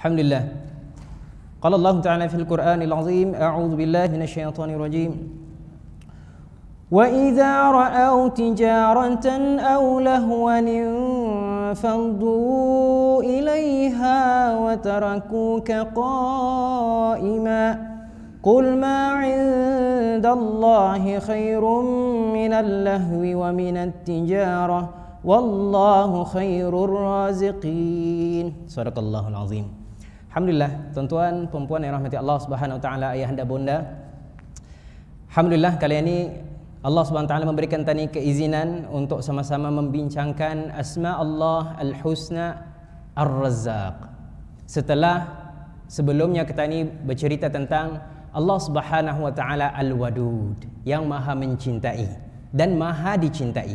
الحمد لله قال الله تعالى في القرآن العظيم أعوذ بالله من الشيطان الرجيم وإذا رأوا تجارة أو لهوا انفضوا إليها وتركوك قائما قل ما عند الله خير من اللهو ومن التجارة والله خير الرازقين صدق الله العظيم Alhamdulillah, tuan-tuan, puan-puan yang rahmati Allah Subhanahu Wa Taala, ayah anda, bunda. Alhamdulillah, kali ini Allah Subhanahu Wa Taala memberikan tani keizinan untuk sama-sama membincangkan asma Allah Al Husna Ar Razzaq. Setelah sebelumnya kita ini bercerita tentang Allah Subhanahu Wa Taala Al Wadud yang maha mencintai dan maha dicintai.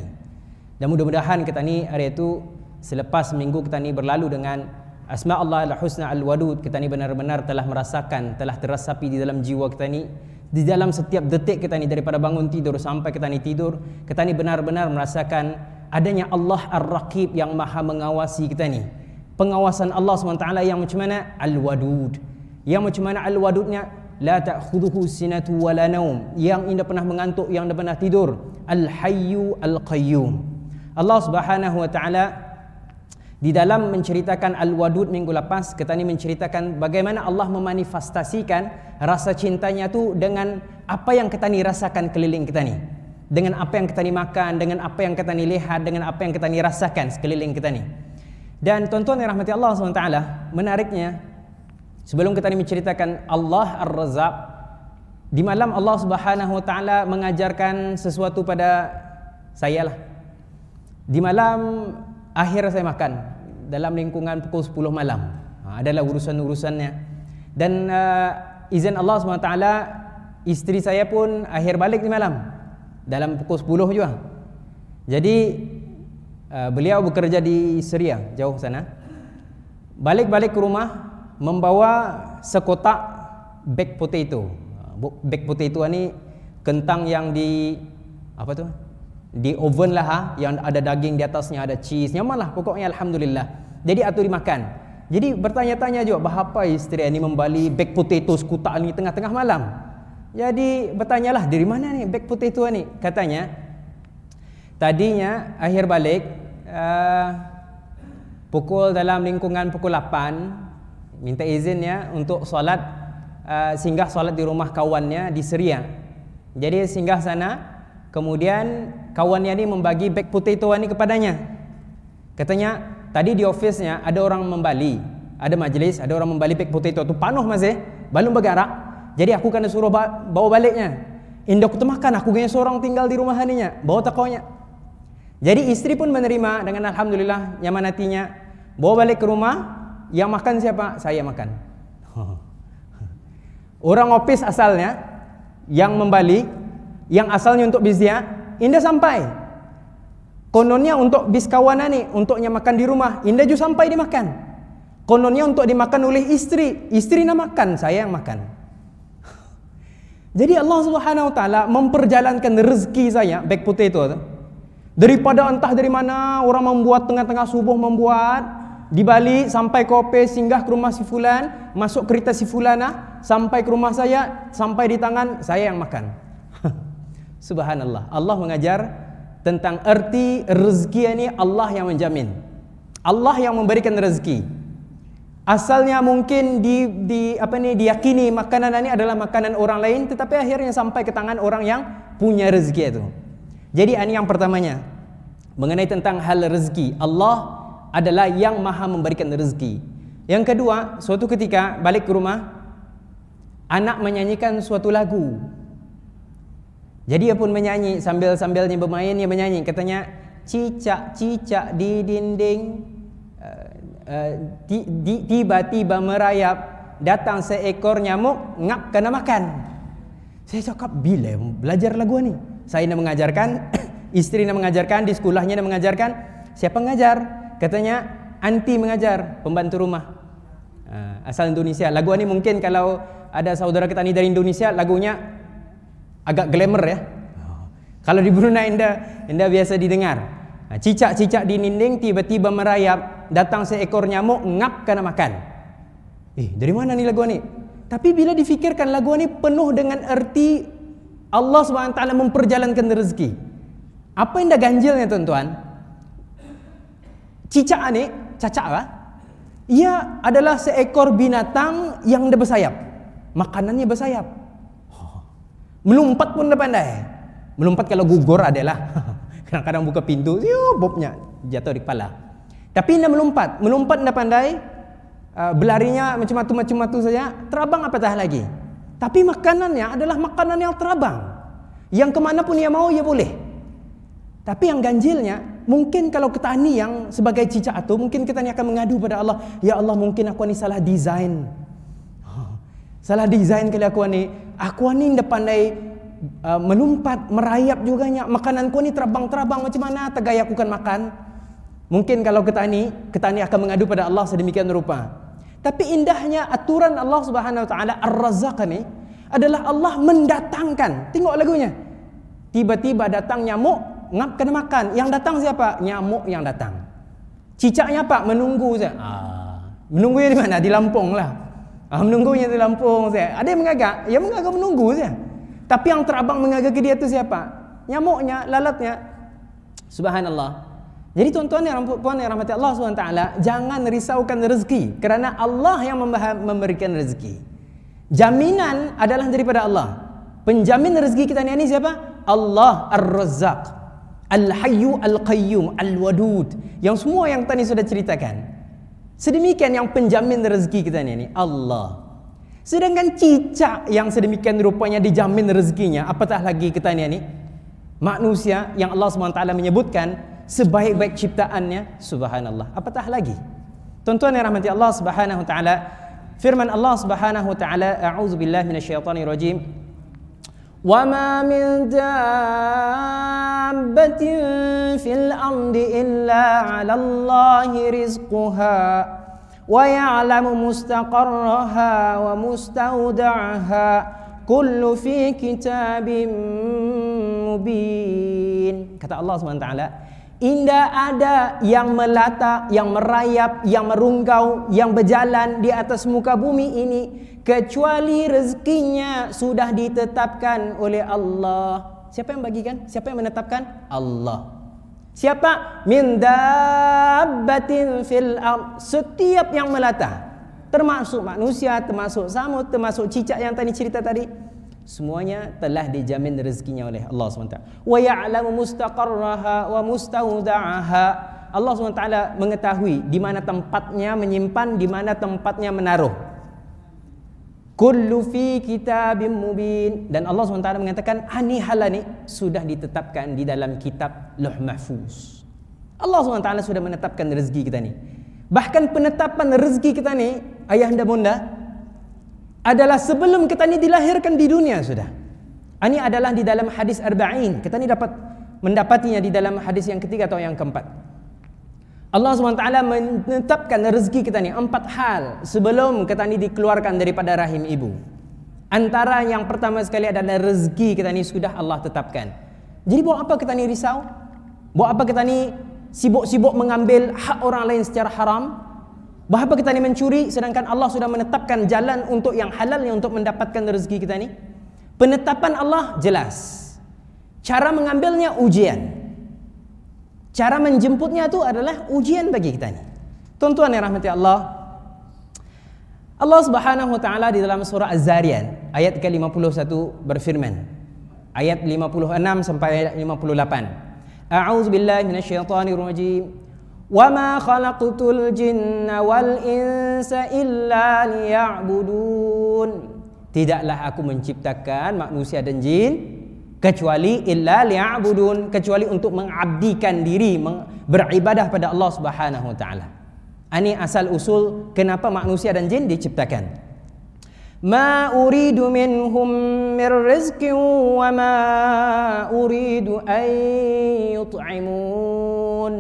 Dan mudah-mudahan kita ini hari itu selepas minggu kita ini berlalu dengan Asma Allah al-Husna al-Wadud kita ni benar-benar telah merasakan, telah terasapi di dalam jiwa kita ni. Di dalam setiap detik kita ni daripada bangun tidur sampai kita ni tidur, kita ni benar-benar merasakan adanya Allah Ar-Raqib yang maha mengawasi kita ni. Pengawasan Allah SWT yang macam mana? Al-Wadud. Yang macam mana Al-Wadudnya? La ta'khuduhu sinatu wala naum. Yang anda pernah mengantuk, yang anda pernah tidur. Al-Hayyu Al-Qayyum. Allah Subhanahu Wa Ta'ala di dalam menceritakan Al-Wadud minggu lepas kita ni menceritakan bagaimana Allah memanifestasikan rasa cintanya tu dengan apa yang kita ni rasakan keliling kita ni dengan apa yang kita ni makan dengan apa yang kita ni lihat dengan apa yang kita ni rasakan sekeliling kita ni dan tuan-tuan yang rahmati Allah SWT menariknya sebelum kita ni menceritakan Allah Ar-Razzaq di malam Allah Subhanahu Wa Taala mengajarkan sesuatu pada saya lah. Di malam akhir saya makan, dalam lingkungan pukul 10 malam ha, adalah urusan-urusannya dan uh, izin Allah SWT isteri saya pun akhir balik di malam dalam pukul 10 juga jadi uh, beliau bekerja di Syria jauh sana balik-balik ke rumah membawa sekotak baked potato ha, baked potato ni kentang yang di apa tu di oven lah ha, yang ada daging di atasnya ada cheese nyaman lah pokoknya Alhamdulillah jadi atur dimakan jadi bertanya-tanya juga bahapa isteri ini membali baked potato sekutak ni tengah-tengah malam jadi bertanyalah dari mana ni baked potato ni katanya tadinya akhir balik uh, pukul dalam lingkungan pukul 8 minta izin ya untuk solat uh, singgah solat di rumah kawannya di Seria jadi singgah sana kemudian kawannya ni membagi beg potato ni kepadanya. Katanya, tadi di ofisnya ada orang membali. Ada majlis, ada orang membali beg potato tu panuh masih, belum bergerak. Jadi aku kena suruh bawa baliknya. Indah aku temakan, aku kena seorang tinggal di rumah haninya. Bawa takonya. Jadi istri pun menerima dengan Alhamdulillah nyaman hatinya. Bawa balik ke rumah, yang makan siapa? Saya makan. Orang ofis asalnya, yang membali, yang asalnya untuk bisnya, Indah sampai. Kononnya untuk bis kawanan ni, untuknya makan di rumah. Indah juga sampai dimakan. Kononnya untuk dimakan oleh istri. Istri nak makan, saya yang makan. Jadi Allah Subhanahu Wa Taala memperjalankan rezeki saya, bag putih itu. Daripada entah dari mana orang membuat tengah-tengah subuh membuat di Bali sampai kopi singgah ke rumah si fulan, masuk kereta si fulana, ah, sampai ke rumah saya, sampai di tangan saya yang makan. Subhanallah. Allah mengajar tentang erti rezeki ini Allah yang menjamin. Allah yang memberikan rezeki. Asalnya mungkin di, di apa ni diyakini makanan ini adalah makanan orang lain tetapi akhirnya sampai ke tangan orang yang punya rezeki itu. Jadi ini yang pertamanya mengenai tentang hal rezeki. Allah adalah yang maha memberikan rezeki. Yang kedua, suatu ketika balik ke rumah anak menyanyikan suatu lagu jadi ia pun menyanyi sambil-sambilnya bermain ia menyanyi katanya cicak-cicak di dinding uh, tiba-tiba merayap datang seekor nyamuk ngap kena makan. Saya cakap bila belajar lagu ni? Saya nak mengajarkan, isteri nak mengajarkan, di sekolahnya nak mengajarkan. Siapa mengajar? Katanya anti mengajar, pembantu rumah. Eh, asal Indonesia. Lagu ni mungkin kalau ada saudara kita ni dari Indonesia, lagunya agak glamour ya. Kalau di Brunei anda anda biasa didengar. Ah, cicak-cicak di dinding tiba-tiba merayap, datang seekor nyamuk ngap kena makan. Eh, dari mana ni lagu ni? Tapi bila difikirkan lagu ni penuh dengan erti Allah SWT memperjalankan rezeki. Apa yang dah ganjilnya tuan-tuan? Cicak ni, cacak lah. Ia adalah seekor binatang yang dah bersayap. Makanannya bersayap melompat pun dah pandai melompat kalau gugur adalah kadang-kadang buka pintu yo bobnya jatuh di kepala tapi dia melompat melompat dah pandai uh, berlarinya macam tu macam tu saja terabang apa tah lagi tapi makanannya adalah makanan yang terabang yang ke mana pun ia mau ia boleh tapi yang ganjilnya mungkin kalau ketani yang sebagai cicak atau mungkin ketani akan mengadu pada Allah ya Allah mungkin aku ni salah desain Salah desain kali aku ni. Aku ni dah pandai uh, melompat, merayap juga nyak. Makanan ku ni terbang-terbang macam mana tegai aku kan makan. Mungkin kalau kita ni, kita ni akan mengadu pada Allah sedemikian rupa. Tapi indahnya aturan Allah Subhanahu Wa Taala Ar-Razzaq ni adalah Allah mendatangkan. Tengok lagunya. Tiba-tiba datang nyamuk, ngap kena makan. Yang datang siapa? Nyamuk yang datang. Cicaknya apa? Menunggu saja. Ah. Menunggu di mana? Di Lampung lah. Ah menunggunya di Lampung saya. Ada yang mengagak, ya mengagak menunggu saya. Tapi yang terabang mengagak dia tu siapa? Nyamuknya, lalatnya. Subhanallah. Jadi tuan-tuan yang puan yang rahmati Allah SWT Jangan risaukan rezeki Kerana Allah yang memberikan rezeki Jaminan adalah daripada Allah Penjamin rezeki kita ni, ni siapa? Allah Ar-Razzaq Al-Hayyu Al-Qayyum Al-Wadud Yang semua yang tadi sudah ceritakan Sedemikian yang penjamin rezeki kita ni, ni Allah. Sedangkan cicak yang sedemikian rupanya dijamin rezekinya, apatah lagi kita ni, ni manusia yang Allah SWT menyebutkan sebaik-baik ciptaannya, subhanallah. Apatah lagi. Tuan-tuan yang rahmati Allah Subhanahu taala, firman Allah Subhanahu wa taala, a'udzu billahi minasyaitonir rajim. وما من دابة في الأرض إلا على الله رزقها ويعلم مستقرها ومستودعها كل في كتاب مبين kata Allah SWT Indah ada yang melata, yang merayap, yang merunggau, yang berjalan di atas muka bumi ini kecuali rezekinya sudah ditetapkan oleh Allah. Siapa yang bagikan? Siapa yang menetapkan? Allah. Siapa? Min dabbatin fil al. Setiap yang melata. Termasuk manusia, termasuk samud, termasuk cicak yang tadi cerita tadi. Semuanya telah dijamin rezekinya oleh Allah SWT. Wa ya'lamu mustaqarraha wa mustaudaha. Allah SWT mengetahui di mana tempatnya menyimpan, di mana tempatnya menaruh kullu fi kitabim mubin dan Allah SWT mengatakan ani ah, halal sudah ditetapkan di dalam kitab Luh Mahfuz. Allah SWT sudah menetapkan rezeki kita ni. Bahkan penetapan rezeki kita ni ayah anda bunda adalah sebelum kita ni dilahirkan di dunia sudah. Ini ah, adalah di dalam hadis arba'in. Kita ni dapat mendapatinya di dalam hadis yang ketiga atau yang keempat. Allah SWT menetapkan rezeki kita ni empat hal sebelum kita ni dikeluarkan daripada rahim ibu. Antara yang pertama sekali adalah rezeki kita ni sudah Allah tetapkan. Jadi buat apa kita ni risau? Buat apa kita ni sibuk-sibuk mengambil hak orang lain secara haram? Buat apa kita ni mencuri sedangkan Allah sudah menetapkan jalan untuk yang halal ni untuk mendapatkan rezeki kita ni? Penetapan Allah jelas. Cara mengambilnya ujian cara menjemputnya itu adalah ujian bagi kita ini. Tuan-tuan yang rahmati Allah. Allah Subhanahu wa taala di dalam surah Az-Zariyat ayat ke-51 berfirman. Ayat 56 sampai 58. A'udzu billahi minasyaitonir rajim. وَمَا خَلَقْتُ الْجِنَّ وَالْإِنسَ إِلَّا لِيَعْبُدُونَ Tidaklah aku menciptakan manusia dan jin kecuali illa liya'budun kecuali untuk mengabdikan diri beribadah pada Allah Subhanahu wa taala. Ah, ini asal usul kenapa manusia dan jin diciptakan. Ma uridu minhum mir rizqi wa ma uridu an yut'imun.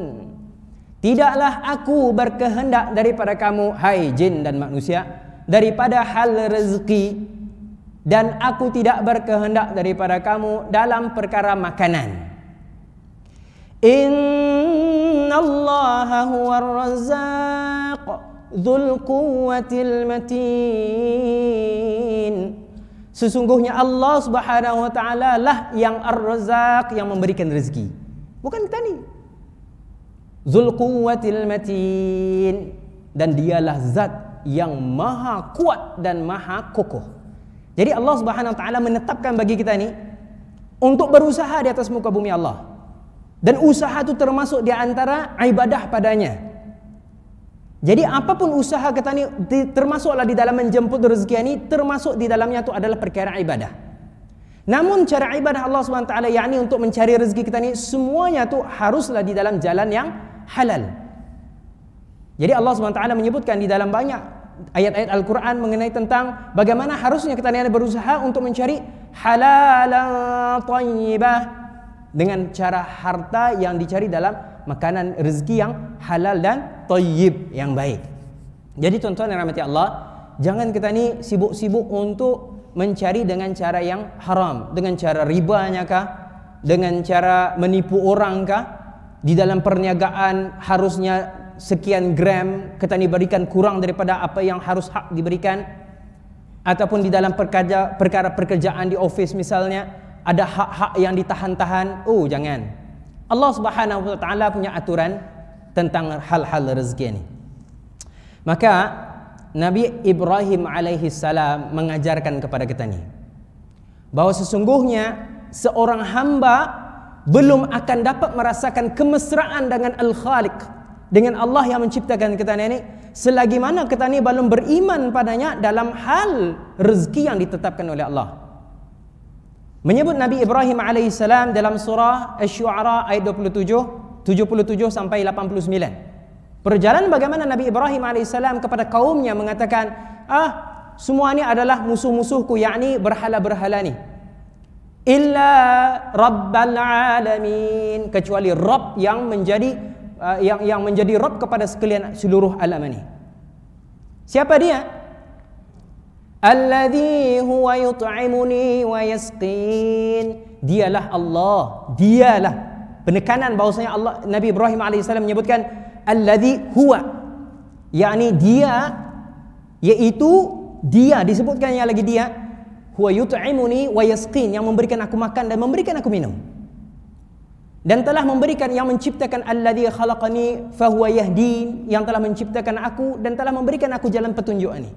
Tidaklah aku berkehendak daripada kamu hai jin dan manusia daripada hal rezeki dan aku tidak berkehendak daripada kamu dalam perkara makanan. Inna Allah huwa razzaq dhul quwwatil matin. Sesungguhnya Allah Subhanahu wa taala lah yang al razzaq yang memberikan rezeki. Bukan kita ni. Dhul quwwatil matin dan dialah zat yang maha kuat dan maha kokoh. Jadi Allah Subhanahu wa taala menetapkan bagi kita ni untuk berusaha di atas muka bumi Allah. Dan usaha itu termasuk di antara ibadah padanya. Jadi apapun usaha kita ni termasuklah di dalam menjemput rezeki ini termasuk di dalamnya itu adalah perkara ibadah. Namun cara ibadah Allah Subhanahu Wa taala yakni untuk mencari rezeki kita ni semuanya itu haruslah di dalam jalan yang halal. Jadi Allah Subhanahu Wa taala menyebutkan di dalam banyak ayat-ayat Al-Quran mengenai tentang bagaimana harusnya kita nilai berusaha untuk mencari halal tayyibah dengan cara harta yang dicari dalam makanan rezeki yang halal dan tayyib yang baik. Jadi tuan-tuan yang rahmati Allah, jangan kita ni sibuk-sibuk untuk mencari dengan cara yang haram, dengan cara ribanya kah, dengan cara menipu orang kah, di dalam perniagaan harusnya sekian gram ketan berikan kurang daripada apa yang harus hak diberikan ataupun di dalam perkara perkara pekerjaan di office misalnya ada hak-hak yang ditahan-tahan oh jangan Allah Subhanahu wa taala punya aturan tentang hal-hal rezeki ini maka Nabi Ibrahim alaihi salam mengajarkan kepada kita ni bahawa sesungguhnya seorang hamba belum akan dapat merasakan kemesraan dengan Al-Khaliq dengan Allah yang menciptakan ketan ini selagi mana ketan ini belum beriman padanya dalam hal rezeki yang ditetapkan oleh Allah menyebut Nabi Ibrahim AS dalam surah Ash-Shu'ara ayat 27 77 sampai 89 perjalanan bagaimana Nabi Ibrahim AS kepada kaumnya mengatakan ah semua ini adalah musuh-musuhku yakni berhala-berhala ini illa rabbal alamin kecuali Rabb yang menjadi Uh, yang yang menjadi rob kepada sekalian seluruh alam ini. Siapa dia? Alladhi huwa yut'imuni wa yasqin. Dialah Allah. Dialah penekanan bahawasanya Allah Nabi Ibrahim AS menyebutkan alladhi huwa. Yani dia yaitu dia disebutkan yang lagi dia huwa yut'imuni wa yasqin yang memberikan aku makan dan memberikan aku minum dan telah memberikan yang menciptakan alladhi khalaqani fahuwa yahdin yang telah menciptakan aku dan telah memberikan aku jalan petunjuk ini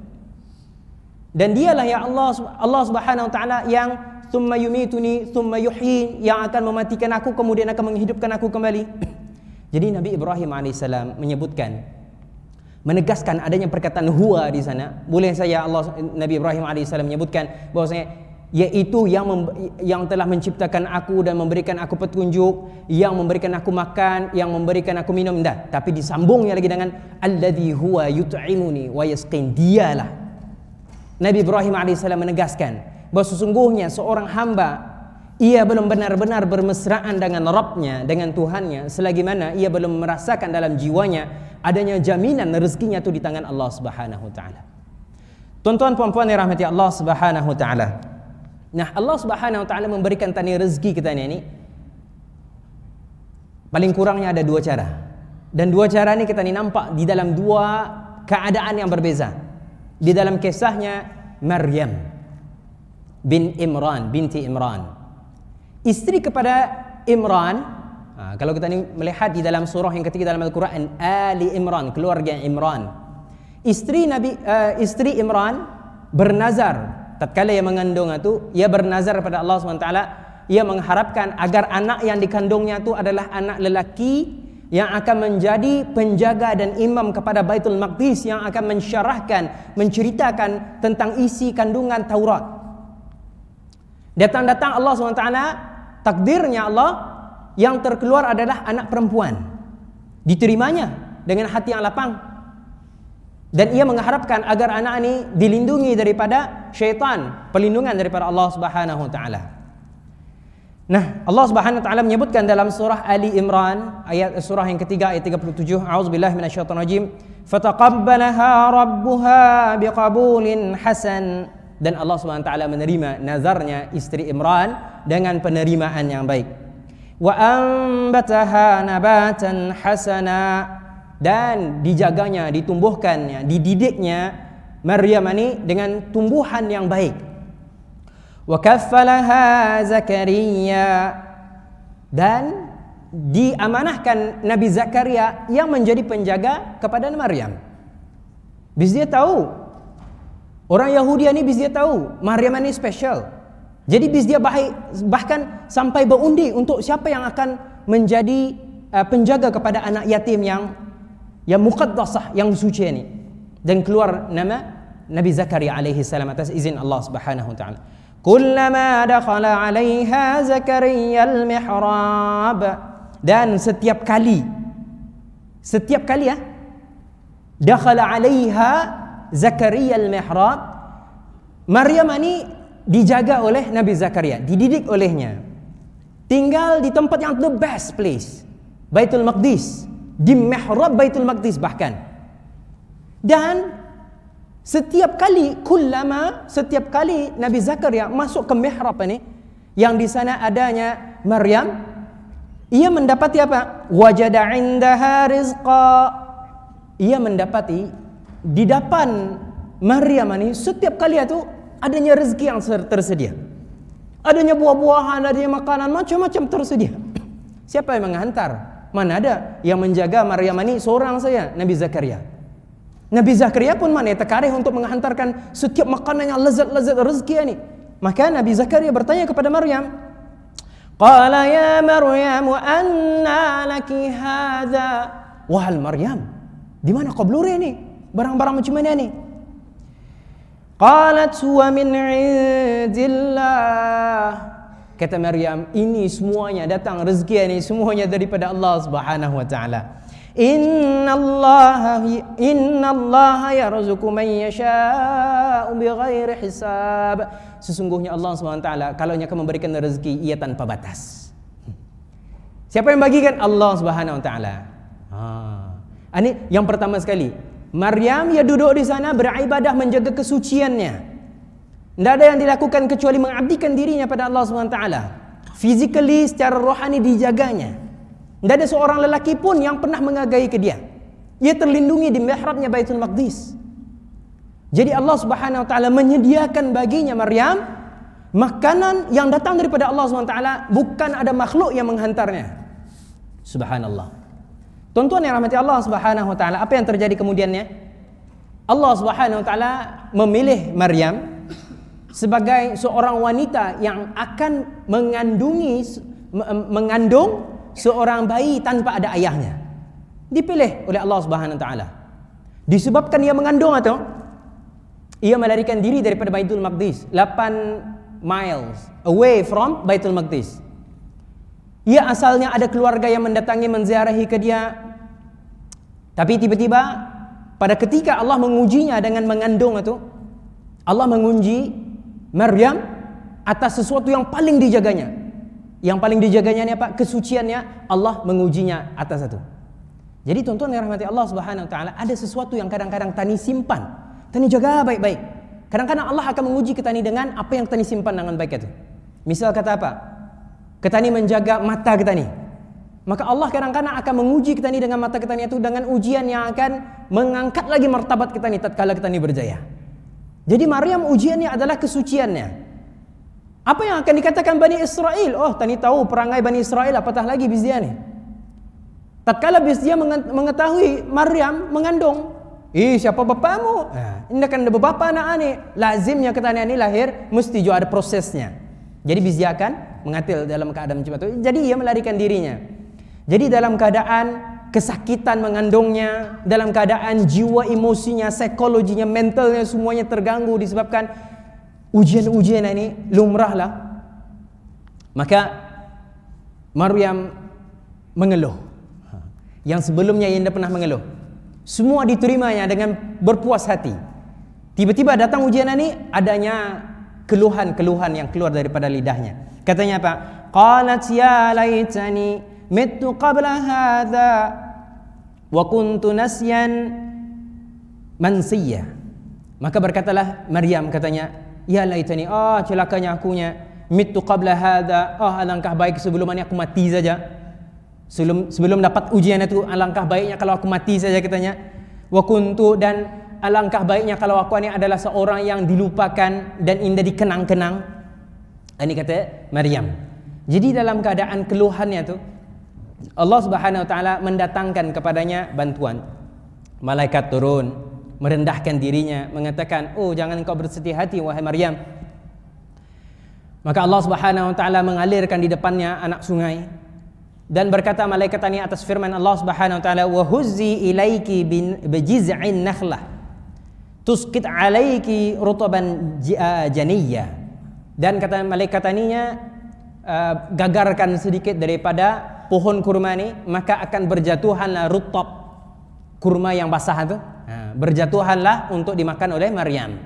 dan dialah ya Allah Allah Subhanahu wa taala yang thumma yumituni thumma yuhyi yang akan mematikan aku kemudian akan menghidupkan aku kembali jadi Nabi Ibrahim AS menyebutkan menegaskan adanya perkataan huwa di sana boleh saya Allah Nabi Ibrahim AS menyebutkan bahwasanya iaitu yang yang telah menciptakan aku dan memberikan aku petunjuk yang memberikan aku makan yang memberikan aku minum dah tapi disambungnya lagi dengan Alladhi huwa yut'imuni wa yasqin dialah Nabi Ibrahim AS menegaskan bahawa sesungguhnya seorang hamba ia belum benar-benar bermesraan dengan Rabbnya, dengan Tuhannya selagi mana ia belum merasakan dalam jiwanya adanya jaminan rezekinya itu di tangan Allah Subhanahu taala. Tuan-tuan puan-puan yang rahmati Allah Subhanahu taala. Nah, Allah Subhanahu wa taala memberikan tani rezeki kita ini. Paling kurangnya ada dua cara. Dan dua cara ini kita ini nampak di dalam dua keadaan yang berbeza. Di dalam kisahnya Maryam bin Imran, binti Imran. Istri kepada Imran, ha, kalau kita ni melihat di dalam surah yang ketiga dalam Al-Quran, Ali Imran, keluarga Imran. Istri Nabi uh, eh, istri Imran bernazar tatkala ia mengandung itu ia bernazar kepada Allah SWT ia mengharapkan agar anak yang dikandungnya itu adalah anak lelaki yang akan menjadi penjaga dan imam kepada Baitul Maqdis yang akan mensyarahkan menceritakan tentang isi kandungan Taurat datang-datang Allah SWT takdirnya Allah yang terkeluar adalah anak perempuan diterimanya dengan hati yang lapang dan ia mengharapkan agar anak ini dilindungi daripada syaitan perlindungan daripada Allah Subhanahu wa taala Nah, Allah Subhanahu wa taala menyebutkan dalam surah Ali Imran ayat eh, surah yang ketiga ayat 37 auzubillahi minasyaitonir rajim fataqabbalaha rabbuha biqabulin hasan dan Allah Subhanahu wa taala menerima nazarnya istri Imran dengan penerimaan yang baik wa ambataha nabatan hasana dan dijaganya, ditumbuhkannya, dididiknya Maryam ini dengan tumbuhan yang baik. Wa kaffalaha Zakaria dan diamanahkan Nabi Zakaria yang menjadi penjaga kepada Maryam. Bis dia tahu orang Yahudi ini bis dia tahu Maryam ini special. Jadi bis dia baik bahkan sampai berundi untuk siapa yang akan menjadi uh, penjaga kepada anak yatim yang yang muqaddasah yang suci ini dan keluar nama Nabi Zakaria alaihi salam atas izin Allah Subhanahu wa taala kullama dakhala alaiha zakaria almihrab dan setiap kali setiap kali ya dakhala alaiha zakaria almihrab Maryam ini dijaga oleh Nabi Zakaria dididik olehnya tinggal di tempat yang the best place Baitul Maqdis di mihrab Baitul Maqdis bahkan. Dan setiap kali kullama setiap kali Nabi Zakaria masuk ke mihrab ini yang di sana adanya Maryam ia mendapati apa? Wajada indaha rizqa. Ia mendapati di depan Maryam ini setiap kali itu adanya rezeki yang tersedia. Adanya buah-buahan, adanya makanan, macam-macam tersedia. Siapa yang menghantar? Mana ada yang menjaga Maryam ini seorang saja Nabi Zakaria. Nabi Zakaria pun mana terkareh untuk menghantarkan setiap makanan yang lezat-lezat rezeki ini. Maka Nabi Zakaria bertanya kepada Maryam. Qala ya Maryam anna laki hadha. Wahal Maryam. Di mana kau ini? Barang-barang macam mana ini? Qalat wa min indillah kata Maryam ini semuanya datang rezeki ini semuanya daripada Allah Subhanahu wa taala innallaha yarzuqu man yasha'u bighairi hisab sesungguhnya Allah Subhanahu wa taala kalau nya memberikan rezeki ia tanpa batas siapa yang bagikan Allah Subhanahu wa taala ha ini yang pertama sekali Maryam ya duduk di sana beribadah menjaga kesuciannya tidak ada yang dilakukan kecuali mengabdikan dirinya pada Allah SWT. Physically secara rohani dijaganya. Tidak ada seorang lelaki pun yang pernah mengagai ke dia. Ia terlindungi di mihrabnya Baitul Maqdis. Jadi Allah Subhanahu menyediakan baginya Maryam makanan yang datang daripada Allah Swt. bukan ada makhluk yang menghantarnya. Subhanallah. Tuan-tuan yang rahmati Allah Subhanahu apa yang terjadi kemudiannya? Allah Subhanahu wa taala memilih Maryam sebagai seorang wanita yang akan mengandungi mengandung seorang bayi tanpa ada ayahnya dipilih oleh Allah Subhanahu Wa Taala disebabkan ia mengandung atau ia melarikan diri daripada Baitul Maqdis 8 miles away from Baitul Maqdis ia asalnya ada keluarga yang mendatangi menziarahi ke dia tapi tiba-tiba pada ketika Allah mengujinya dengan mengandung itu Allah menguji Maryam atas sesuatu yang paling dijaganya. Yang paling dijaganya ni apa? Kesuciannya Allah mengujinya atas satu. Jadi tuan-tuan yang rahmati Allah Subhanahu wa taala, ada sesuatu yang kadang-kadang tani simpan. Tani jaga baik-baik. Kadang-kadang Allah akan menguji kita ni dengan apa yang ketani simpan dengan baik itu. Misal kata apa? Kita ni menjaga mata kita ni. Maka Allah kadang-kadang akan menguji kita ni dengan mata kita ni itu dengan ujian yang akan mengangkat lagi martabat kita ketani tatkala ni berjaya. Jadi Maryam ujiannya adalah kesuciannya. Apa yang akan dikatakan Bani Israel? Oh, tani tahu perangai Bani Israel apatah lagi bizia ni. Tatkala bizia mengetahui Maryam mengandung, Eh siapa bapamu? Eh, ha, ini akan ada bapa anak ani. Lazimnya kata ni lahir mesti juga ada prosesnya. Jadi bizia kan mengatil dalam keadaan macam itu. Jadi ia melarikan dirinya. Jadi dalam keadaan kesakitan mengandungnya dalam keadaan jiwa emosinya psikologinya mentalnya semuanya terganggu disebabkan ujian-ujian ini lumrahlah maka Maryam mengeluh yang sebelumnya yang dah pernah mengeluh semua diterimanya dengan berpuas hati tiba-tiba datang ujian ini adanya keluhan-keluhan yang keluar daripada lidahnya katanya apa qalat ya laitani مت قبل هذا وكنت نسيا منسيا maka berkatalah Maryam katanya ya laitani ah oh, celakanya akunya mit tu qabla hadha ah oh, alangkah baik sebelum ini aku mati saja sebelum sebelum dapat ujian itu alangkah baiknya kalau aku mati saja katanya wa kuntu dan alangkah baiknya kalau aku ini adalah seorang yang dilupakan dan indah dikenang-kenang ini kata Maryam jadi dalam keadaan keluhannya tu Allah Subhanahu wa taala mendatangkan kepadanya bantuan. Malaikat turun merendahkan dirinya mengatakan, "Oh, jangan kau bersedih hati wahai Maryam." Maka Allah Subhanahu wa taala mengalirkan di depannya anak sungai dan berkata malaikat tadi atas firman Allah Subhanahu wa taala, "Wa huzzi ilaiki bijiz'in nakhlah." Tusqit 'alayki rutuban eh, janiyya. Dan kata malaikat taninya, eh, gagarkan sedikit daripada pohon kurma ni maka akan berjatuhanlah rutab kurma yang basah tu ha, berjatuhanlah untuk dimakan oleh Maryam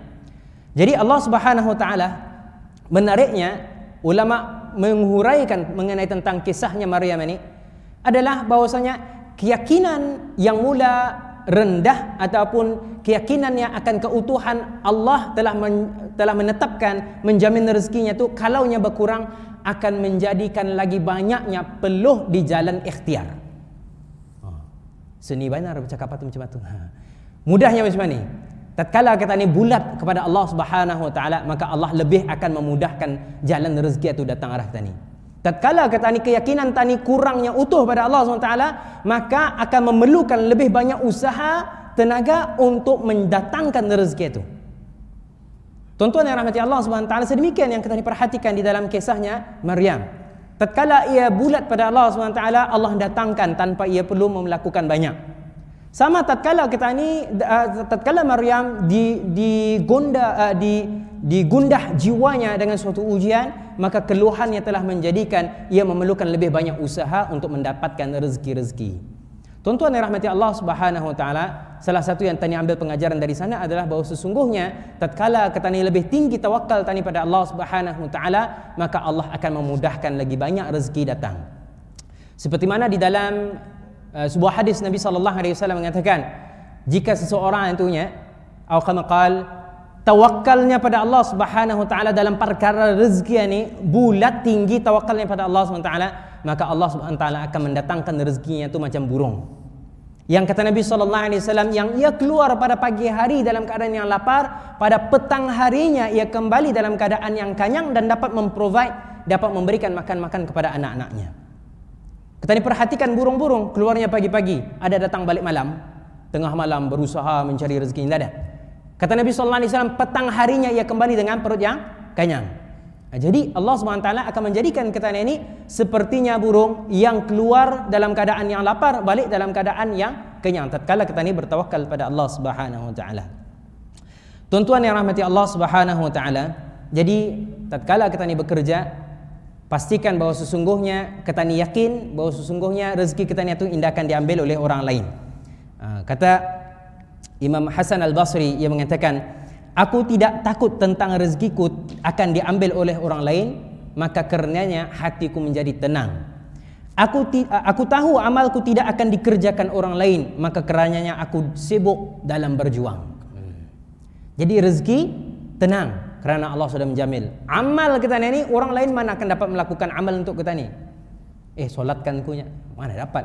jadi Allah Subhanahu taala menariknya ulama menguraikan mengenai tentang kisahnya Maryam ini adalah bahwasanya keyakinan yang mula rendah ataupun keyakinannya akan keutuhan Allah telah men, telah menetapkan menjamin rezekinya itu kalaunya berkurang akan menjadikan lagi banyaknya peluh di jalan ikhtiar. Ha. Seni benar bercakap patut macam tu. Ha. Mudahnya macam ni. Tatkala kata ni bulat kepada Allah Subhanahu Wa Taala, maka Allah lebih akan memudahkan jalan rezeki itu datang arah tani. Tatkala kata ni keyakinan tani kurangnya utuh pada Allah Subhanahu Wa Taala, maka akan memerlukan lebih banyak usaha tenaga untuk mendatangkan rezeki itu. Tuan-tuan yang rahmati Allah SWT sedemikian yang kita perhatikan di dalam kisahnya Maryam. Tatkala ia bulat pada Allah SWT, Allah datangkan tanpa ia perlu melakukan banyak. Sama tatkala kita ini, tatkala Maryam digunda di eh, gundah jiwanya dengan suatu ujian maka keluhannya telah menjadikan ia memerlukan lebih banyak usaha untuk mendapatkan rezeki-rezeki. rezeki rezeki Tuan-tuan yang rahmati Allah Subhanahu Wa Taala, salah satu yang tani ambil pengajaran dari sana adalah bahawa sesungguhnya tatkala ketani lebih tinggi tawakal tani pada Allah Subhanahu Wa Taala, maka Allah akan memudahkan lagi banyak rezeki datang. Seperti mana di dalam uh, sebuah hadis Nabi Sallallahu Alaihi Wasallam mengatakan, jika seseorang tentunya, awak akan tawakalnya pada Allah Subhanahu Wa Taala dalam perkara rezeki ini bulat tinggi tawakalnya pada Allah Subhanahu Wa Taala, maka Allah subhanahu taala akan mendatangkan rezekinya itu macam burung. Yang kata Nabi sallallahu alaihi wasallam yang ia keluar pada pagi hari dalam keadaan yang lapar, pada petang harinya ia kembali dalam keadaan yang kenyang dan dapat memprovide, dapat memberikan makan-makan kepada anak-anaknya. Kita ni perhatikan burung-burung keluarnya pagi-pagi, ada datang balik malam, tengah malam berusaha mencari rezeki tidak ada. Kata Nabi sallallahu alaihi wasallam petang harinya ia kembali dengan perut yang kenyang. Ha, jadi Allah SWT akan menjadikan ketan ini sepertinya burung yang keluar dalam keadaan yang lapar balik dalam keadaan yang kenyang. Tatkala ketan ini bertawakal pada Allah Subhanahu Wa Taala. Tuan-tuan yang rahmati Allah Subhanahu Wa Taala. Jadi tatkala ketan ini bekerja pastikan bahawa sesungguhnya ketan ini yakin bahawa sesungguhnya rezeki ketan itu tidak akan diambil oleh orang lain. Ha, kata Imam Hasan Al Basri yang mengatakan aku tidak takut tentang rezekiku akan diambil oleh orang lain maka kerananya hatiku menjadi tenang aku ti, aku tahu amalku tidak akan dikerjakan orang lain maka kerananya aku sibuk dalam berjuang jadi rezeki tenang kerana Allah sudah menjamil. amal kita ni orang lain mana akan dapat melakukan amal untuk kita ni? eh solatkan kunya mana dapat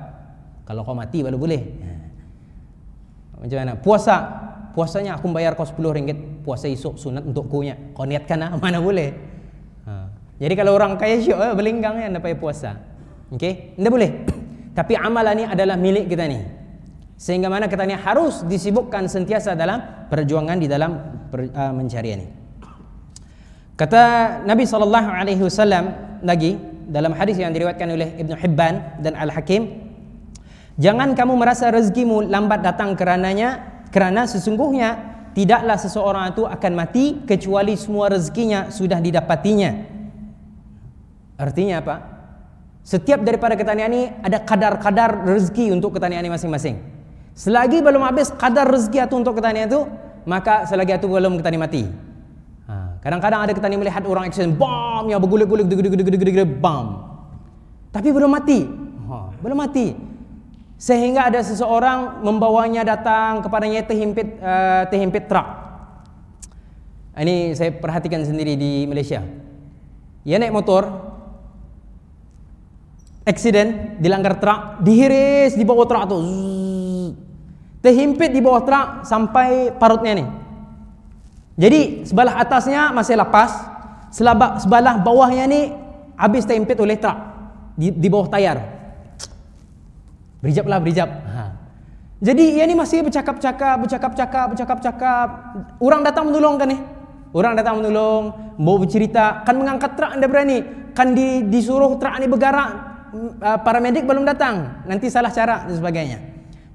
kalau kau mati baru boleh ha. macam mana puasa puasanya aku bayar kau 10 ringgit puasa esok sunat untuk nya. Kau niatkan lah, mana boleh. Ha. Jadi kalau orang kaya syok, eh, berlinggang yang dapat puasa. Okey, tidak boleh. Tapi amalan ni adalah milik kita ni. Sehingga mana kita ni harus disibukkan sentiasa dalam perjuangan di dalam per, uh, mencari ini. Kata Nabi sallallahu alaihi wasallam lagi dalam hadis yang diriwayatkan oleh Ibn Hibban dan Al Hakim, jangan kamu merasa rezekimu lambat datang kerananya, kerana sesungguhnya tidaklah seseorang itu akan mati kecuali semua rezekinya sudah didapatinya. Artinya apa? Setiap daripada ketaniannya ini ada kadar-kadar rezeki untuk ketaniannya masing-masing. Selagi belum habis kadar rezeki itu untuk ketanian itu, maka selagi itu belum ketani mati. Ha, kadang-kadang ada ketani melihat orang action bom yang berguling-guling, bam. Tapi belum mati. Ha, belum mati sehingga ada seseorang membawanya datang kepadanya terhimpit uh, eh, terhimpit truk. Ah, ini saya perhatikan sendiri di Malaysia. Ia naik motor eksiden dilanggar truk, dihiris di bawah truk tu. Terhimpit di bawah truk sampai parutnya ni. Jadi sebelah atasnya masih lapas, sebelah sebelah bawahnya ni habis terhimpit oleh truk di, di bawah tayar. Berijab lah berijab. Ha. Jadi ia ni masih bercakap-cakap, bercakap-cakap, bercakap-cakap. Orang datang menolong kan ni? Orang datang menolong, mau bercerita, kan mengangkat truk anda berani. Kan di, disuruh truk ni bergerak, uh, mm, ah, paramedik belum datang. Nanti salah cara dan sebagainya.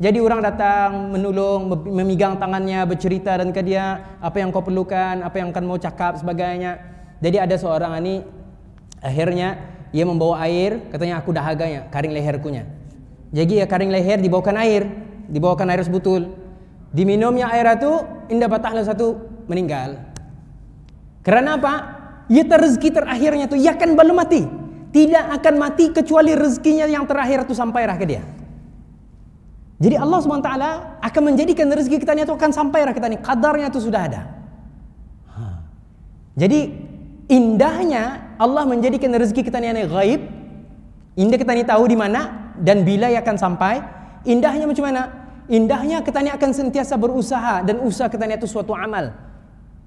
Jadi orang datang menolong, memegang tangannya, bercerita dan ke dia, apa yang kau perlukan, apa yang kau mau cakap, sebagainya. Jadi ada seorang ini, akhirnya ia membawa air, katanya aku dahaganya, karing leherkunya. Jadi ya kering leher dibawakan air, dibawakan air sebutul. Diminumnya air itu indah batahlah satu meninggal. Kerana apa? Ia terrezeki terakhirnya itu ia kan belum mati. Tidak akan mati kecuali rezekinya yang terakhir itu sampai rah ke dia. Jadi Allah SWT akan menjadikan rezeki kita itu akan sampai rah kita ini. Kadarnya itu sudah ada. Ha. Jadi indahnya Allah menjadikan rezeki kita ini gaib. Indah kita ini tahu di mana dan bila ia akan sampai indahnya macam mana indahnya ketaniah akan sentiasa berusaha dan usaha ketaniah itu suatu amal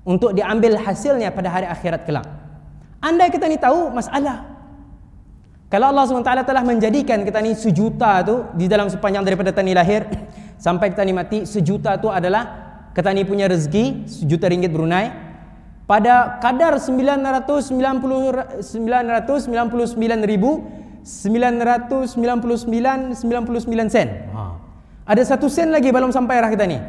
untuk diambil hasilnya pada hari akhirat kelak andai kita ni tahu masalah kalau Allah SWT telah menjadikan kita ni sejuta tu di dalam sepanjang daripada tani lahir sampai kita ni mati sejuta tu adalah kita ni punya rezeki sejuta ringgit Brunei pada kadar 999 999.99 sen. Ha. Ada satu sen lagi belum sampai arah kita ni.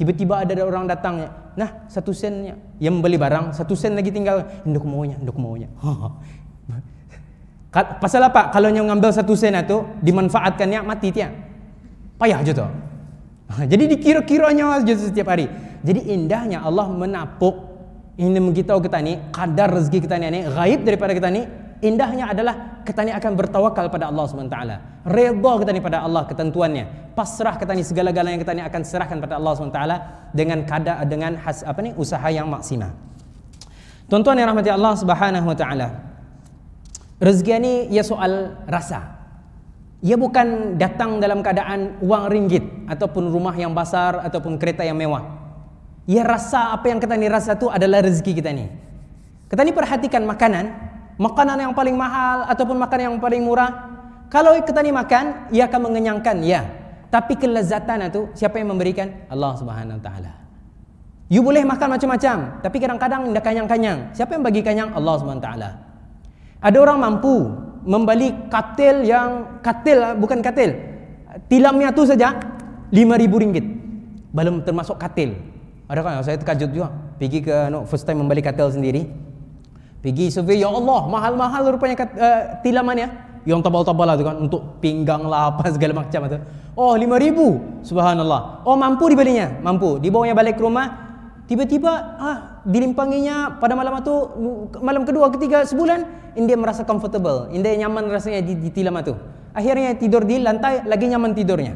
Tiba-tiba ada, orang datang. Nah, satu sen yang membeli barang, satu sen lagi tinggal. Induk maunya, induk maunya. Ha. Pasal apa? Kalau yang ngambil satu sen itu, dimanfaatkannya mati tiap. Payah aja tu. Ha, jadi dikira-kiranya setiap hari. Jadi indahnya Allah menapuk ini mengitau kita ni kadar rezeki kita ni ni gaib daripada kita ni indahnya adalah kita ni akan bertawakal pada Allah SWT Redha kita ni pada Allah ketentuannya Pasrah kita ni segala-galanya kita ni akan serahkan pada Allah SWT Dengan kada, dengan has, apa ni, usaha yang maksimal Tuan-tuan yang rahmati Allah Subhanahu SWT Rezeki ni ia soal rasa Ia bukan datang dalam keadaan wang ringgit Ataupun rumah yang besar Ataupun kereta yang mewah Ia rasa apa yang kita ni rasa tu adalah rezeki kita ni Kita ni perhatikan Makanan makanan yang paling mahal ataupun makanan yang paling murah kalau kita ni makan ia akan mengenyangkan ya tapi kelezatan itu siapa yang memberikan Allah Subhanahu taala you boleh makan macam-macam tapi kadang-kadang tidak kenyang-kenyang siapa yang bagi kenyang Allah Subhanahu taala ada orang mampu membeli katil yang katil bukan katil tilamnya tu saja lima ribu ringgit belum termasuk katil ada kan saya terkejut juga pergi ke no, first time membeli katil sendiri Pergi survey Ya Allah mahal-mahal rupanya kat, uh, eh, tilamannya Yang tabal-tabal lah tu kan Untuk pinggang lah apa segala macam lah tu Oh lima ribu Subhanallah Oh mampu dibelinya Mampu Dibawanya balik ke rumah Tiba-tiba ah dilimpanginya pada malam itu malam kedua ketiga sebulan India merasa comfortable India nyaman rasanya di, di tilam itu akhirnya tidur di lantai lagi nyaman tidurnya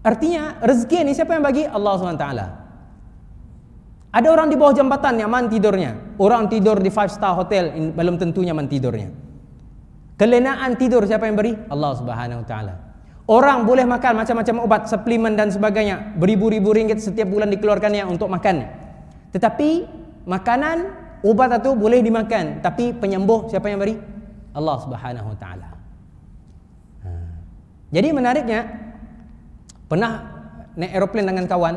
artinya rezeki ni siapa yang bagi Allah SWT. Ada orang di bawah jambatan yang man tidurnya. Orang tidur di five star hotel belum tentunya man tidurnya. Kelenaan tidur siapa yang beri? Allah Subhanahu taala. Orang boleh makan macam-macam ubat, suplemen dan sebagainya. Beribu-ribu ringgit setiap bulan dikeluarkannya untuk makan. Tetapi makanan ubat itu boleh dimakan, tapi penyembuh siapa yang beri? Allah Subhanahu taala. Ha. Jadi menariknya pernah naik aeroplane dengan kawan,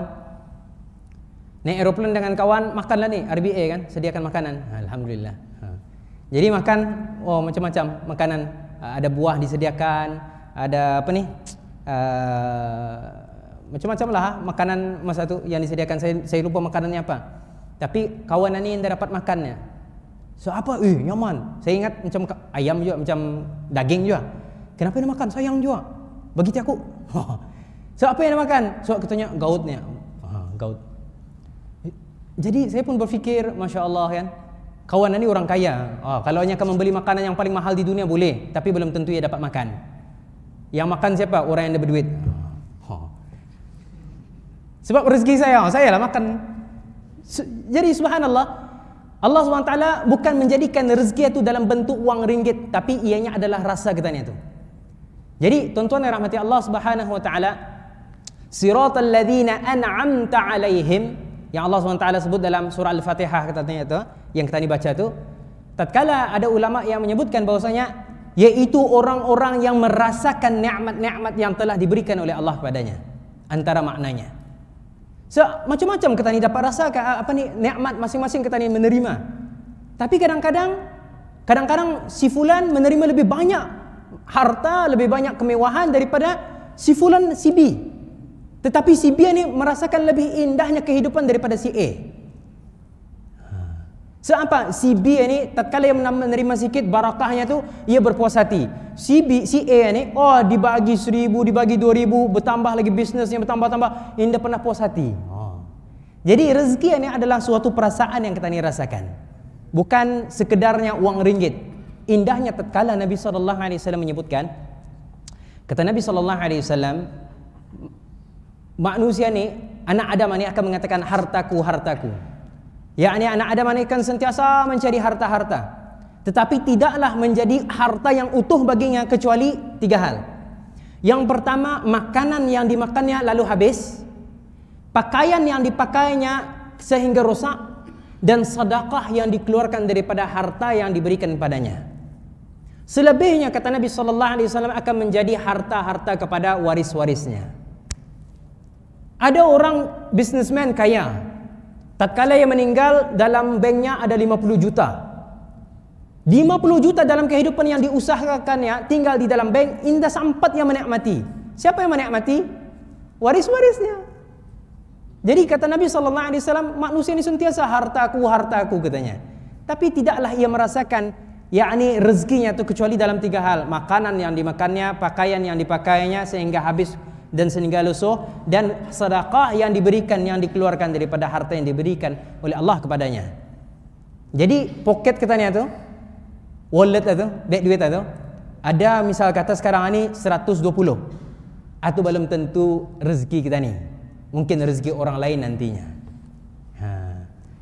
naik aeroplan dengan kawan makanlah ni RBA kan sediakan makanan alhamdulillah ha. jadi makan oh macam-macam makanan ah, ada buah disediakan ada apa ni uh, macam-macam lah ha. makanan masa tu yang disediakan saya saya lupa makanannya apa tapi kawan ni yang dapat makannya so apa eh nyaman saya ingat macam ayam juga macam daging juga kenapa dia makan sayang juga bagi aku so apa yang dia makan so katanya tanya gautnya ha, gaut jadi saya pun berfikir, Masya Allah kan, kawan ini lah orang kaya. Oh, kalau hanya akan membeli makanan yang paling mahal di dunia, boleh. Tapi belum tentu ia dapat makan. Yang makan siapa? Orang yang ada berduit. Ah, ha. Sebab rezeki saya, ah, saya lah makan. Jadi subhanallah, Allah SWT bukan menjadikan rezeki itu dalam bentuk wang ringgit. Tapi ianya adalah rasa kita ni tu. Jadi tuan-tuan yang rahmati Allah SWT, Sirat al-Ladin alladhina an'amta alaihim, yang Allah SWT sebut dalam surah Al-Fatihah katanya tu yang kita ni baca tu tatkala ada ulama yang menyebutkan bahwasanya yaitu orang-orang yang merasakan nikmat-nikmat yang telah diberikan oleh Allah kepadanya antara maknanya so macam-macam kita ni dapat rasakan apa ni nikmat masing-masing kita ni menerima tapi kadang-kadang kadang-kadang si fulan menerima lebih banyak harta lebih banyak kemewahan daripada si fulan si B tetapi si B ni merasakan lebih indahnya kehidupan daripada si A. Ha. Sebab apa? Si B ni tatkala yang menerima sikit barakahnya tu ia berpuas hati. Si B si A ni oh dibagi seribu, dibagi dua ribu, bertambah lagi bisnes yang bertambah-tambah, indah pernah puas hati. Ha. Jadi rezeki ini adalah suatu perasaan yang kita ni rasakan. Bukan sekedarnya uang ringgit. Indahnya tatkala Nabi sallallahu alaihi wasallam menyebutkan kata Nabi sallallahu alaihi wasallam manusia ni anak Adam ni akan mengatakan hartaku hartaku yakni anak Adam ni akan sentiasa mencari harta-harta tetapi tidaklah menjadi harta yang utuh baginya kecuali tiga hal yang pertama makanan yang dimakannya lalu habis pakaian yang dipakainya sehingga rosak dan sedekah yang dikeluarkan daripada harta yang diberikan padanya selebihnya kata Nabi sallallahu alaihi wasallam akan menjadi harta-harta kepada waris-warisnya ada orang businessman kaya. tak kala yang meninggal dalam banknya ada 50 juta. 50 juta dalam kehidupan yang diusahakannya tinggal di dalam bank indah sempat yang menikmati. Siapa yang menikmati? Waris-warisnya. Jadi kata Nabi sallallahu alaihi wasallam, manusia ini sentiasa hartaku, hartaku katanya. Tapi tidaklah ia merasakan yakni rezekinya itu kecuali dalam tiga hal, makanan yang dimakannya, pakaian yang dipakainya sehingga habis dan segala usaha dan sedekah yang diberikan yang dikeluarkan daripada harta yang diberikan oleh Allah kepadanya. Jadi poket kita ni tu wallet lah tu, bag duit lah tu ada misal kata sekarang ni 120. Atau belum tentu rezeki kita ni. Mungkin rezeki orang lain nantinya. Ha.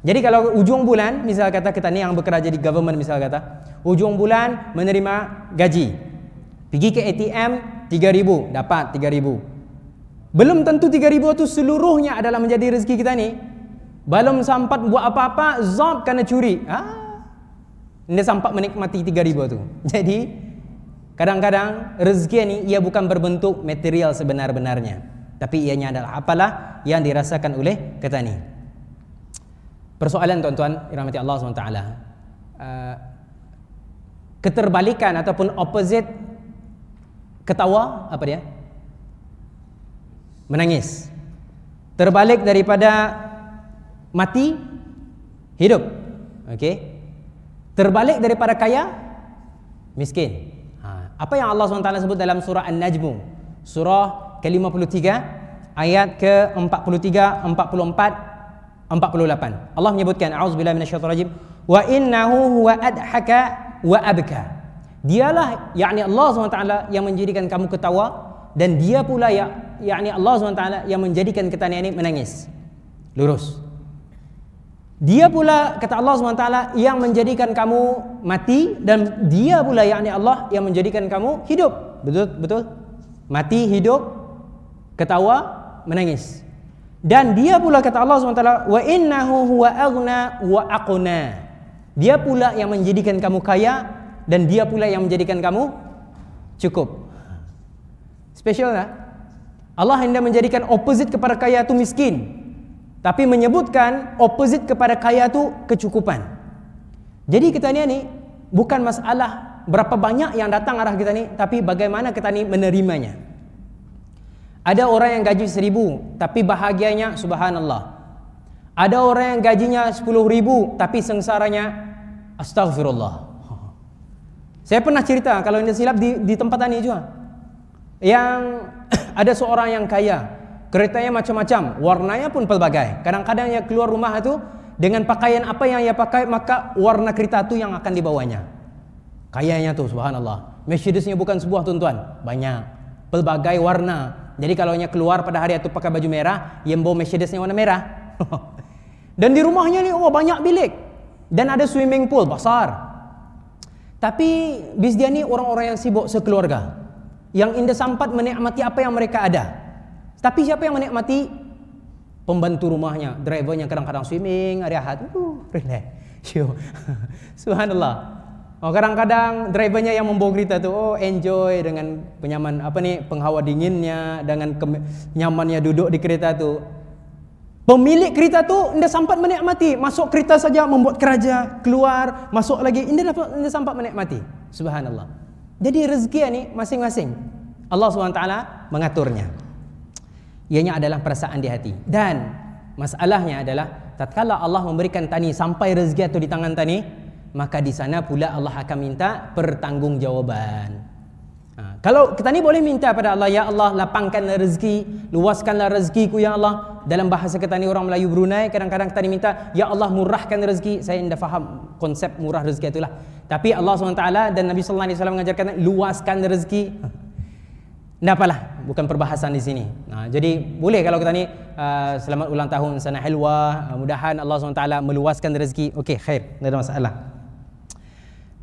Jadi kalau ujung bulan misal kata kita ni yang bekerja di government misal kata ujung bulan menerima gaji. Pergi ke ATM 3000 dapat 3000. Belum tentu 3000 itu seluruhnya adalah menjadi rezeki kita ni. Belum sempat buat apa-apa, zab kena curi. Ha? Dia sempat menikmati 3000 itu. Jadi kadang-kadang rezeki ni ia bukan berbentuk material sebenar-benarnya. Tapi ianya adalah apalah yang dirasakan oleh kita ni. Persoalan tuan-tuan, rahmati Allah SWT. Uh, keterbalikan ataupun opposite ketawa apa dia? menangis terbalik daripada mati hidup okay? terbalik daripada kaya miskin ha. apa yang Allah SWT sebut dalam surah An-Najm surah ke-53 ayat ke-43 44 48 Allah menyebutkan auzubillahi minasyaitonirrajim wa innahu huwa adhaka wa abka dialah yakni Allah SWT yang menjadikan kamu ketawa dan dia pula ya yakni Allah SWT yang menjadikan ketanian ini menangis lurus dia pula kata Allah SWT yang menjadikan kamu mati dan dia pula yakni Allah yang menjadikan kamu hidup betul betul mati hidup ketawa menangis dan dia pula kata Allah SWT wa innahu huwa aghna wa aqna dia pula yang menjadikan kamu kaya dan dia pula yang menjadikan kamu cukup Special tak? Allah hendak menjadikan opposite kepada kaya tu miskin. Tapi menyebutkan opposite kepada kaya tu kecukupan. Jadi kita ni ni bukan masalah berapa banyak yang datang arah kita ni tapi bagaimana kita ni menerimanya. Ada orang yang gaji seribu tapi bahagianya subhanallah. Ada orang yang gajinya sepuluh ribu tapi sengsaranya astagfirullah. Saya pernah cerita kalau tidak silap di, di tempat ini juga yang ada seorang yang kaya keretanya macam-macam warnanya pun pelbagai kadang-kadang yang keluar rumah itu dengan pakaian apa yang ia pakai maka warna kereta itu yang akan dibawanya kayanya tuh subhanallah Mercedesnya bukan sebuah tuan-tuan banyak pelbagai warna jadi kalau ia keluar pada hari itu pakai baju merah yang bawa Mercedesnya warna merah dan di rumahnya ni oh banyak bilik dan ada swimming pool besar tapi bis dia ni orang-orang yang sibuk sekeluarga yang indah sempat menikmati apa yang mereka ada. Tapi siapa yang menikmati? Pembantu rumahnya, drivernya kadang-kadang swimming, hari ahad, uh, relax. Subhanallah. Oh, kadang-kadang drivernya yang membawa kereta tu, oh enjoy dengan penyaman apa ni, penghawa dinginnya, dengan nyamannya duduk di kereta tu. Pemilik kereta tu indah sempat menikmati, masuk kereta saja membuat keraja, keluar, masuk lagi, indah dapat indah sempat menikmati. Subhanallah. Jadi rezeki ni masing-masing Allah SWT mengaturnya Ianya adalah perasaan di hati Dan masalahnya adalah tatkala Allah memberikan tani sampai rezeki itu di tangan tani Maka di sana pula Allah akan minta pertanggungjawaban ha. Kalau kita ni boleh minta pada Allah Ya Allah lapangkanlah rezeki Luaskanlah ku Ya Allah Dalam bahasa kita ni orang Melayu Brunei Kadang-kadang kita ni minta Ya Allah murahkan rezeki Saya tidak faham konsep murah rezeki itulah tapi Allah SWT dan Nabi SAW mengajarkan luaskan rezeki. Tidak apalah, bukan perbahasan di sini. Nah, ha, jadi boleh kalau kita ni uh, selamat ulang tahun sana helwa. Uh, mudahan Allah SWT meluaskan rezeki. Okey, khair. Tidak ada masalah.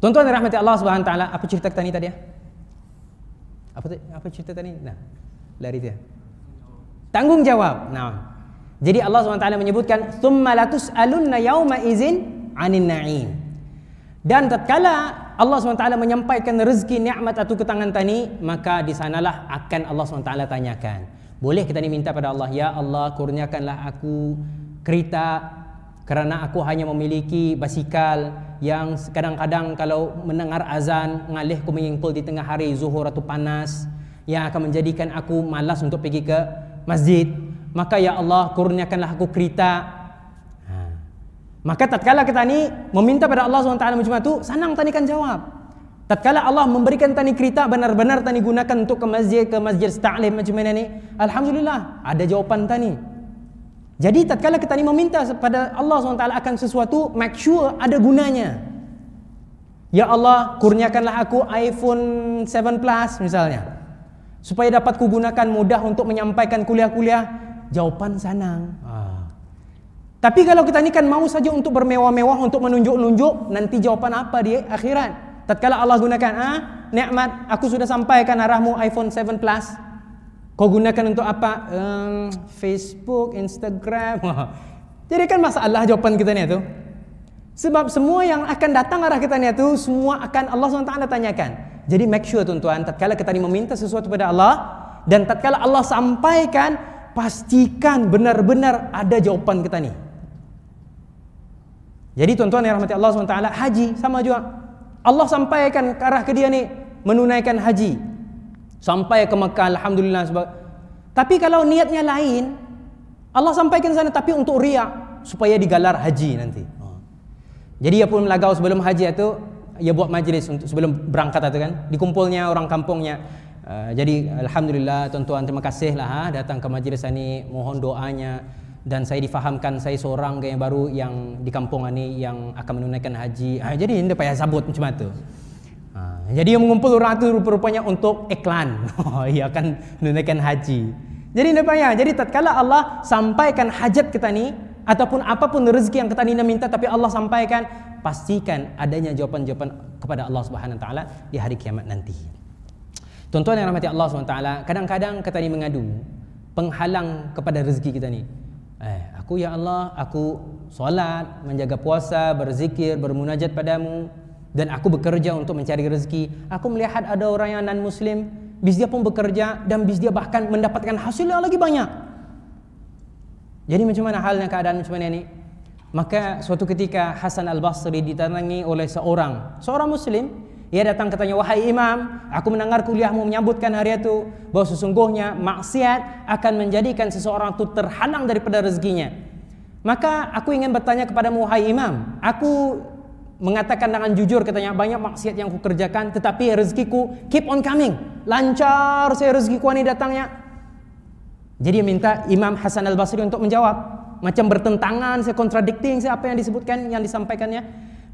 Tuan-tuan dan rahmati Allah SWT, apa cerita kita ni tadi? Ya? Apa, apa cerita tadi? Nah, lari dia. Tanggungjawab. Nah. Jadi Allah SWT menyebutkan, ثُمَّ لَتُسْأَلُنَّ يَوْمَ إِذٍ عَنِ النَّعِيمِ dan tatkala Allah SWT menyampaikan rezeki ni'mat atau ke tangan tani, maka di sanalah akan Allah SWT tanyakan. Boleh kita ni minta pada Allah, Ya Allah kurniakanlah aku kereta kerana aku hanya memiliki basikal yang kadang-kadang kalau mendengar azan, ngalih aku mengingkul di tengah hari zuhur atau panas yang akan menjadikan aku malas untuk pergi ke masjid. Maka Ya Allah kurniakanlah aku kereta Maka tatkala kita ni meminta pada Allah SWT macam tu, senang tani kan jawab. Tatkala Allah memberikan tani kereta benar-benar tani gunakan untuk ke masjid ke masjid ta'lim macam mana ni, alhamdulillah ada jawapan tani. Jadi tatkala kita ni meminta kepada Allah SWT akan sesuatu, make sure ada gunanya. Ya Allah, kurniakanlah aku iPhone 7 Plus misalnya. Supaya dapat kugunakan mudah untuk menyampaikan kuliah-kuliah. Jawapan senang. Tapi kalau kita ni kan mau saja untuk bermewah-mewah untuk menunjuk-nunjuk, nanti jawapan apa dia akhirat? Tatkala Allah gunakan, ah, ha? nikmat aku sudah sampaikan arahmu iPhone 7 Plus. Kau gunakan untuk apa? Um, Facebook, Instagram. Jadi kan masalah jawapan kita ni tu. Sebab semua yang akan datang arah kita ni tu semua akan Allah SWT tanyakan. Jadi make sure tuan-tuan tatkala kita ni meminta sesuatu kepada Allah dan tatkala Allah sampaikan pastikan benar-benar ada jawapan kita ni. Jadi tuan-tuan yang rahmati Allah SWT Haji sama juga Allah sampaikan ke arah ke dia ni Menunaikan haji Sampai ke Mekah Alhamdulillah sebab Tapi kalau niatnya lain Allah sampaikan sana tapi untuk riak Supaya digalar haji nanti ha. Jadi dia pun melagau sebelum haji itu Dia buat majlis untuk sebelum berangkat itu kan Dikumpulnya orang kampungnya eh, jadi Alhamdulillah tuan-tuan terima kasih lah ha, Datang ke majlis ini mohon doanya dan saya difahamkan saya seorang gaya baru yang di kampung ini yang akan menunaikan haji ha, jadi dia payah sabut macam tu ha, jadi yang mengumpul orang tu rupanya untuk iklan oh, ia akan menunaikan haji jadi dia payah jadi tatkala Allah sampaikan hajat kita ni ataupun apapun rezeki yang kita ni minta tapi Allah sampaikan pastikan adanya jawapan-jawapan kepada Allah Subhanahu Wa Taala di hari kiamat nanti. Tuan-tuan yang rahmati Allah Subhanahu Wa Taala, kadang-kadang kita ni mengadu penghalang kepada rezeki kita ni. Aku ya Allah, aku solat, menjaga puasa, berzikir, bermunajat padamu dan aku bekerja untuk mencari rezeki. Aku melihat ada orang yang non muslim, bis dia pun bekerja dan bis dia bahkan mendapatkan hasil yang lagi banyak. Jadi macam mana halnya keadaan macam mana ini? Maka suatu ketika Hasan Al-Basri ditanangi oleh seorang, seorang muslim ia datang katanya, wahai imam, aku mendengar kuliahmu menyambutkan hari itu bahawa sesungguhnya maksiat akan menjadikan seseorang itu terhalang daripada rezekinya. Maka aku ingin bertanya kepada mu, wahai imam, aku mengatakan dengan jujur katanya banyak maksiat yang kukerjakan tetapi rezekiku keep on coming lancar saya rezekiku ini datangnya jadi minta Imam Hasan Al Basri untuk menjawab macam bertentangan saya kontradikting saya apa yang disebutkan yang disampaikannya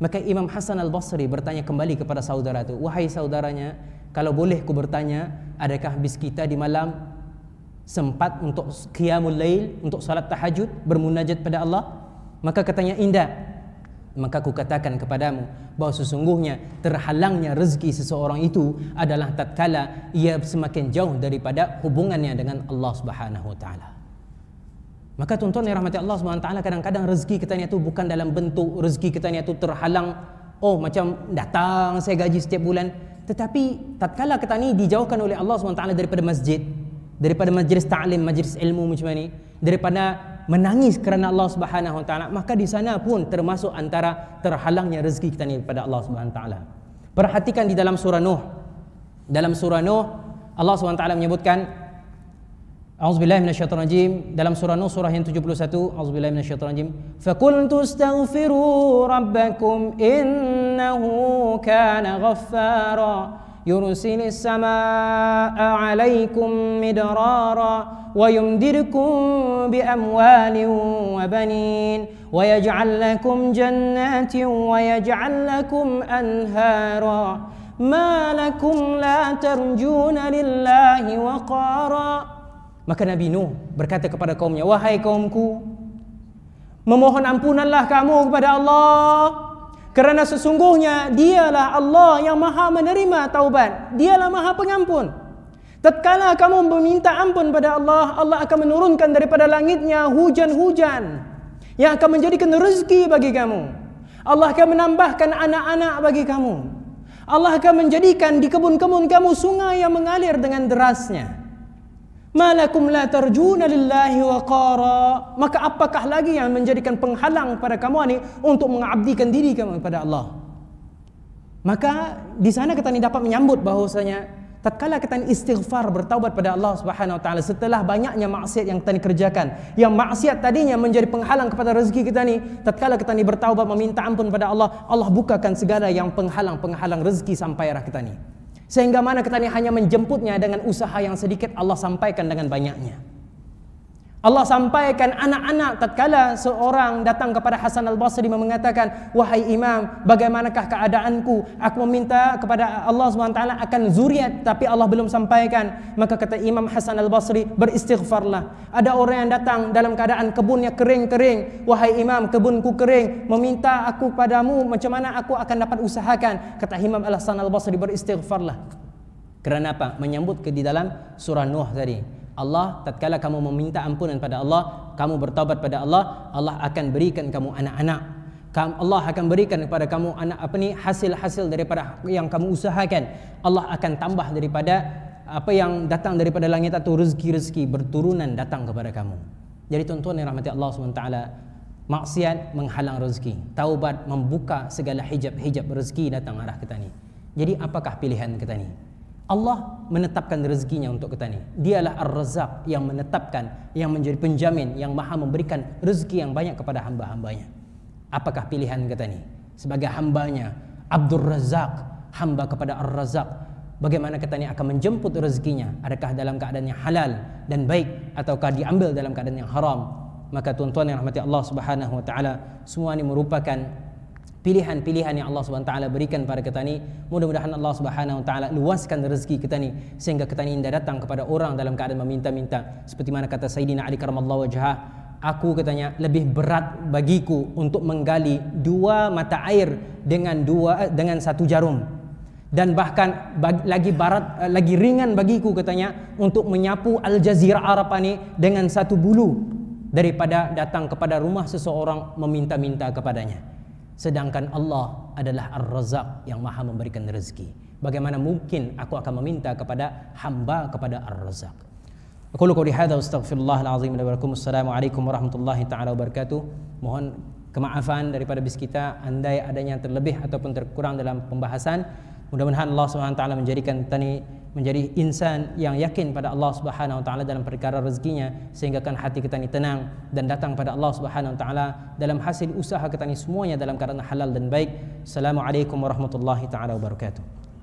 Maka Imam Hasan al-Basri bertanya kembali kepada saudara itu Wahai saudaranya Kalau boleh ku bertanya Adakah bis kita di malam Sempat untuk qiyamul lail Untuk salat tahajud Bermunajat pada Allah Maka katanya indah Maka ku katakan kepadamu bahawa sesungguhnya terhalangnya rezeki seseorang itu adalah tatkala ia semakin jauh daripada hubungannya dengan Allah Subhanahu wa Maka tuan-tuan yang rahmati Allah SWT Kadang-kadang rezeki kita ni itu bukan dalam bentuk Rezeki kita ni itu terhalang Oh macam datang saya gaji setiap bulan Tetapi tatkala kita ni dijauhkan oleh Allah SWT daripada masjid Daripada majlis ta'lim, majlis ilmu macam ni Daripada menangis kerana Allah Subhanahu SWT Maka di sana pun termasuk antara terhalangnya rezeki kita ni daripada Allah SWT Perhatikan di dalam surah Nuh Dalam surah Nuh Allah SWT menyebutkan أعوذ بالله من الشيطان الرجيم dalam surah Nuh surah yang ساتو أعوذ بالله من الشيطان الرجيم فَقُلْتُ اسْتَغْفِرُوا رَبَّكُمْ إِنَّهُ كَانَ غَفَّارًا يرسل السماء عليكم مدرارا ويمدركم بأموال وبنين ويجعل لكم جنات ويجعل لكم أنهارا ما لكم لا ترجون لله وقارا Maka Nabi Nuh berkata kepada kaumnya, "Wahai kaumku, memohon ampunanlah kamu kepada Allah." Kerana sesungguhnya dialah Allah yang maha menerima taubat. Dialah maha pengampun. Tatkala kamu meminta ampun pada Allah, Allah akan menurunkan daripada langitnya hujan-hujan yang akan menjadikan rezeki bagi kamu. Allah akan menambahkan anak-anak bagi kamu. Allah akan menjadikan di kebun-kebun kamu sungai yang mengalir dengan derasnya. Malakum la tarjuna lillahi wa qara. Maka apakah lagi yang menjadikan penghalang pada kamu ini untuk mengabdikan diri kamu kepada Allah? Maka di sana kita ni dapat menyambut bahwasanya tatkala kita ini istighfar bertaubat pada Allah Subhanahu wa taala setelah banyaknya maksiat yang kita ni kerjakan, yang maksiat tadinya menjadi penghalang kepada rezeki kita ni tatkala kita ni bertaubat meminta ampun pada Allah, Allah bukakan segala yang penghalang-penghalang rezeki sampai arah kita ni. Sehingga mana kita ini hanya menjemputnya dengan usaha yang sedikit Allah sampaikan dengan banyaknya. Allah sampaikan anak-anak tatkala seorang datang kepada Hasan al-Basri mengatakan wahai imam bagaimanakah keadaanku aku meminta kepada Allah SWT akan zuriat tapi Allah belum sampaikan maka kata imam Hasan al-Basri beristighfarlah ada orang yang datang dalam keadaan kebunnya kering-kering wahai imam kebunku kering meminta aku padamu macam mana aku akan dapat usahakan kata imam Hasan al-Basri beristighfarlah kerana apa menyambut ke di dalam surah Nuh tadi Allah tatkala kamu meminta ampunan pada Allah, kamu bertaubat pada Allah, Allah akan berikan kamu anak-anak. Allah akan berikan kepada kamu anak apa ni hasil-hasil daripada yang kamu usahakan. Allah akan tambah daripada apa yang datang daripada langit atau rezeki-rezeki berturunan datang kepada kamu. Jadi tuan-tuan yang rahmati Allah SWT Maksiat menghalang rezeki Taubat membuka segala hijab-hijab rezeki datang arah kita ni Jadi apakah pilihan kita ni? Allah menetapkan rezekinya untuk kita ni. Dialah Ar-Razzaq yang menetapkan, yang menjadi penjamin, yang Maha memberikan rezeki yang banyak kepada hamba-hambanya. Apakah pilihan kita ni? Sebagai hambanya Abdul Razak, hamba kepada Ar-Razzaq, bagaimana kita ni akan menjemput rezekinya? Adakah dalam keadaan yang halal dan baik ataukah diambil dalam keadaan yang haram? Maka tuan-tuan yang rahmati Allah Subhanahu wa taala, semua ini merupakan pilihan-pilihan yang Allah Subhanahu Wa taala berikan kepada kita ni mudah-mudahan Allah Subhanahu Wa taala luaskan rezeki kita ni sehingga kita ni tidak datang kepada orang dalam keadaan meminta-minta seperti mana kata Sayyidina Ali karamallahu wajhah aku katanya lebih berat bagiku untuk menggali dua mata air dengan dua eh, dengan satu jarum dan bahkan bag, lagi barat eh, lagi ringan bagiku katanya untuk menyapu al jazira arab ini dengan satu bulu daripada datang kepada rumah seseorang meminta-minta kepadanya Sedangkan Allah adalah Ar-Razak yang maha memberikan rezeki. Bagaimana mungkin aku akan meminta kepada hamba kepada Ar-Razak. Aku lukuh lihada astagfirullahaladzim Assalamualaikum warahmatullahi ta'ala wabarakatuh. Mohon kemaafan daripada bis kita. Andai adanya terlebih ataupun terkurang dalam pembahasan. Mudah-mudahan Allah Subhanahu SWT menjadikan tani menjadi insan yang yakin pada Allah Subhanahu wa taala dalam perkara rezekinya sehingga kan hati kita ini tenang dan datang pada Allah Subhanahu wa taala dalam hasil usaha kita ini semuanya dalam keadaan halal dan baik. Assalamualaikum warahmatullahi taala wabarakatuh.